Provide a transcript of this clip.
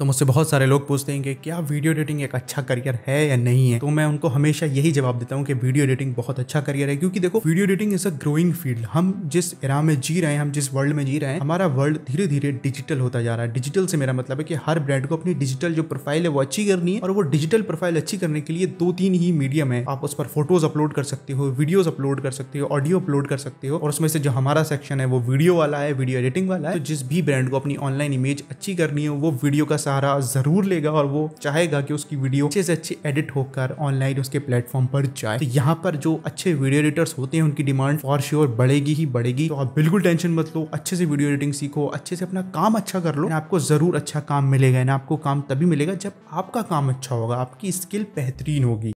तो मुझसे बहुत सारे लोग पूछते हैं कि क्या वीडियो एडिटिंग एक अच्छा करियर है या नहीं है तो मैं उनको हमेशा यही जवाब देता हूँ कि वीडियो एडिटिंग बहुत अच्छा करियर है क्योंकि देखो video editing is a growing field हम जिस इरा में जी रहे हैं हम जिस वर्ल्ड में जी रहे हैं हमारा वर्ल्ड धीरे धीरे डिजिटल होता जा रहा है डिजिटल से मेरा मतलब है कि हर ब्रांड को अपनी डिजिटल जो प्रोफाइल है वो अच्छी करनी है और वो डिजिटल प्रोफाइल अच्छी करने के लिए दो तीन ही मीडियम है आप उस पर फोटोज अपलोड कर सकते हो वीडियोज अपलोड कर सकते हो ऑडियो अपलोड कर सकते हो और उसमें से जो हमारा सेक्शन है वो वीडियो वाला है वीडियो एडिटिंग वाला है तो जिस भी ब्रांड को अपनी ऑनलाइन इमेज अच्छी करनी है वो वीडियो का सहारा ज़रूर लेगा और वो चाहेगा कि उसकी वीडियो अच्छे से अच्छी एडिट होकर ऑनलाइन उसके प्लेटफॉर्म पर जाए तो यहाँ पर जो अच्छे वीडियो एडिटर्स होते हैं उनकी डिमांड फॉर श्योर बढ़ेगी ही बढ़ेगी तो आप बिल्कुल टेंशन मत लो अच्छे से वीडियो एडिटिंग सीखो अच्छे से अपना काम अच्छा कर लो आपको ज़रूर अच्छा काम मिलेगा ना आपको काम तभी मिलेगा जब आपका काम अच्छा होगा आपकी स्किल बेहतरीन होगी